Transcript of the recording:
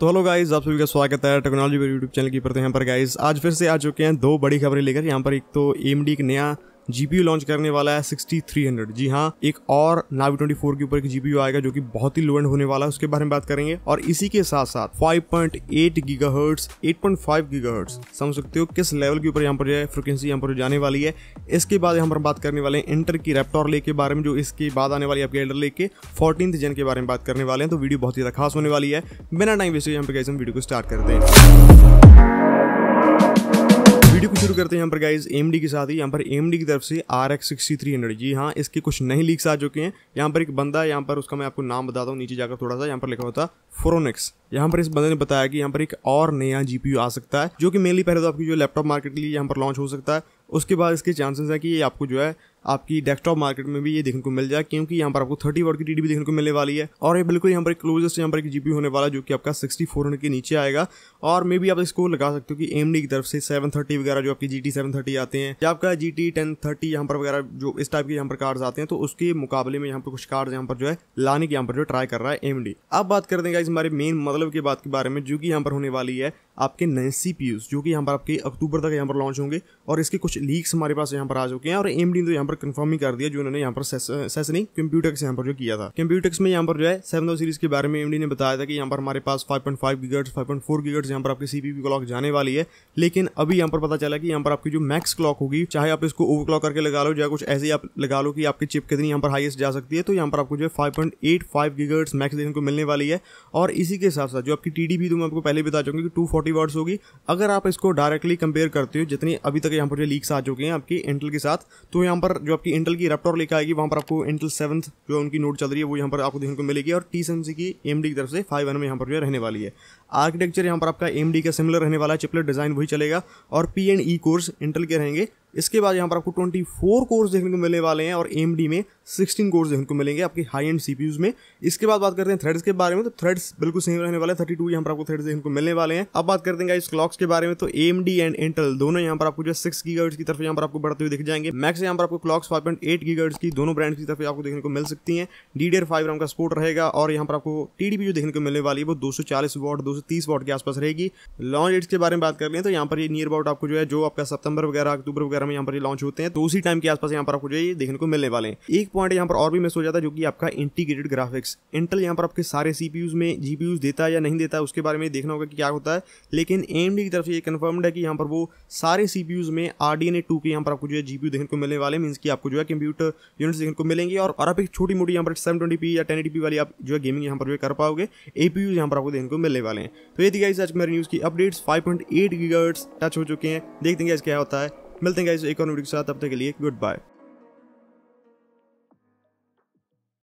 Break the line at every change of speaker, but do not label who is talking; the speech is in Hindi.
तो हेलो गाइस आप सभी का स्वागत है टेक्नोलॉजी पर यूट्यूब चैनल की पर यहाँ पर गाइस आज फिर से आ चुके हैं दो बड़ी खबरें लेकर यहाँ पर एक तो एम एक नया जीपीयू लॉन्च करने वाला है 6300 जी हाँ एक और नावी 24 के ऊपर एक जीपीयू आएगा जो कि बहुत ही लो एंड होने वाला है उसके बारे में बात करेंगे और इसी के साथ साथ 5.8 गीगाहर्ट्ज 8.5 गीगाहर्ट्ज समझ सकते हो किस लेवल के ऊपर यहाँ पर जो फ्रिक्वेंसी यहाँ पर जाने वाली है इसके बाद यहाँ पर बात करने वाले हैं इंटर की रेप्टॉर ले के बारे में जो इसके बाद आने वाली अपग्रेडर एल्डर ले के फोर्टीन जन के बारे में बात करने वाले हैं तो वीडियो बहुत ही खास होने वाली है बिना टाइम वेस्ट यहाँ कैसे हम वीडियो को स्टार्ट करते हैं वीडियो को शुरू करते हैं यहाँ पर गाइज एम के साथ ही यहाँ पर एम की तरफ से R X sixty three hundred जी हाँ इसके कुछ नए लीक्स आ चुके हैं यहाँ पर एक बंदा यहाँ पर उसका मैं आपको नाम बताता हूँ नीचे जाकर थोड़ा सा यहाँ पर लिखा होता है फोरोनिक्स यहाँ पर इस बंदे ने बताया कि यहाँ पर एक और नया जीपीयू आ सकता है जो कि मेनली पहले तो आपकी जो लैपटॉप मार्केट के लिए यहाँ पर लॉन्च हो सकता है उसके बाद इसके चांसेस है कि ये आपको जो है आपकी डेस्कटॉप मार्केट में भी ये देखने को मिल जाए क्योंकि यहाँ पर आपको थर्टी वर्ड की टी भी देखने को मिलने वाली है और ये बिल्कुल यहाँ पर क्लोजेस्ट यहाँ पर एक जी होने वाला जो कि आपका सिक्सटी फोर हंड्रेड के नीचे आएगा और मे भी आप इसको लगा सकते हो कि एम की तरफ से सेवन थर्टी वगैरह जो आपकी जी टी सेवन थर्टी आते हैं या आपका जी टी टेन थर्टी यहाँ पर वगैरह जो इस टाइप के यहाँ पर कार्ड्स आते हैं तो उसके मुकाबले में यहाँ पर कुछ कार्ड्स यहाँ पर जो है लाने की यहाँ पर जो ट्राई कर रहा है एम अब बात कर देंगे इस हमारे मेन मतलब के बात के बारे में जो कि यहाँ पर होने वाली है आपके नए सी जो कि यहाँ पर आपके अक्टूबर तक यहाँ पर लॉन्च होंगे और इसके कुछ लीक्स हमारे पास यहाँ पर आ चुके हैं और एम तो यहाँ पर कंफर्म ही कर दिया जो उन्होंने यहाँ पर सेसनी कंप्यूटेक्स यहाँ पर जो किया था कंप्यूटेक्स में यहाँ पर जो है सेवन सीरीज के बारे में एम ने बताया था कि यहाँ पर हमारे पास five point five gigahertz five point four gigahertz यहाँ पर आपकी सी क्लॉक जाने वाली है लेकिन अभी यहाँ पर पता चला कि यहाँ पर आपकी जो मैक्स क्लॉक होगी चाहे आप इसको ओवर क्लॉक करके लगा लो या कुछ ऐसे ही आप लगा लो कि आपकी चिप कितनी यहाँ पर हाइस्ट जा सकती है तो यहाँ पर आपको जो है five point eight five gigahertz max देखने को मिलने वाली है और इसी के साथ साथ जो आपकी टी डी भी तो मैं आपको पहले बता चुका कि टू फोर्टी थर्टी वर्ड्स होगी अगर आप इसको डायरेक्टली कंपेयर करते हो जितनी अभी तक यहाँ पर जो लीक्स आ चुके हैं आपकी इंटल के साथ तो यहाँ पर जो आपकी इंटल की रेप्टॉर लिखा आएगी वहाँ पर आपको इंटल सेवन्थ जो उनकी नोट चल रही है वो यहाँ पर आपको देखने को मिलेगी और टी की एम की तरफ से फाइव एन में यहाँ पर जो है रहने वाली है आर्किटेक्चर यहाँ पर आपका एम का सिमिलर रहने वाला है चिपलेट डिज़ाइन वही चलेगा और P and E cores Intel के रहेंगे इसके बाद यहाँ पर आपको 24 कोर्स देखने को मिलने वाले हैं और एम में 16 कोर्स देखने को मिलेंगे आपके हाई एंड सी में इसके बाद बात करते हैं थ्रेड्स के बारे में तो थ्रेड्स बिल्कुल सेम रहने वाले थर्टी टू यहाँ पर आपको थ्रेड्स देखने को मिलने वाले हैं अब बात करते हैं इस क्लॉक्स के बारे में तो एम एंड इंटल दोनों यहाँ पर आपको जो सिक्स गीगार्ड्स की तरफ यहाँ पर आपको बढ़ते हुए दिख जाएंगे मैक्स यहाँ पर आपको क्लॉक्स फाइव पॉइंट एट की दोनों ब्रांड की तरफ आपको देखने को मिल सकती है डी डी फाइव का स्पोर्ट रहेगा और यहाँ पर आपको टी जो देखने को मिलने वाली है वो दो सौ चालीस वॉट दो सौ तीस वॉट के आसपास रहेगी लॉन्च एड्स के बारे में बात कर लें तो यहाँ पर नियर अबाउट आपको जो है जो आपका सप्तम्बर वगैरह अक्टूबर वगैरह वगैरह में यहाँ पर लॉन्च होते हैं तो उसी टाइम के आसपास यहाँ पर आपको जो है देखने को मिलने वाले हैं एक पॉइंट यहाँ पर और भी मैं सोचा था जो कि आपका इंटीग्रेटेड ग्राफिक्स इंटेल यहाँ पर आपके सारे सीपीयूज में जीपीयूज देता है या नहीं देता है उसके बारे में देखना होगा कि क्या होता है लेकिन एम की तरफ से ये कन्फर्म्ड है कि यहाँ पर वो सारे सीपीयूज में R D N A two के यहाँ पर आपको जो है जीपीयू देखने को मिलने वाले मीनस की आपको जो है कंप्यूटर यूनिट्स देखने को मिलेंगे और आप एक छोटी मोटी यहाँ पर सेवन ट्वेंटी पी या टेन एटी पी वाली आप जो है गेमिंग यहाँ पर जो कर पाओगे एपीयूज यहाँ पर आपको देखने को मिलने वाले हैं तो ये दिखाई आज मेरे न्यूज़ की updates five point eight touch हो चुके हैं देखते हैं आज क्या होता है मिलते हैं इस एक और वीडियो के साथ अब तक के लिए गुड बाय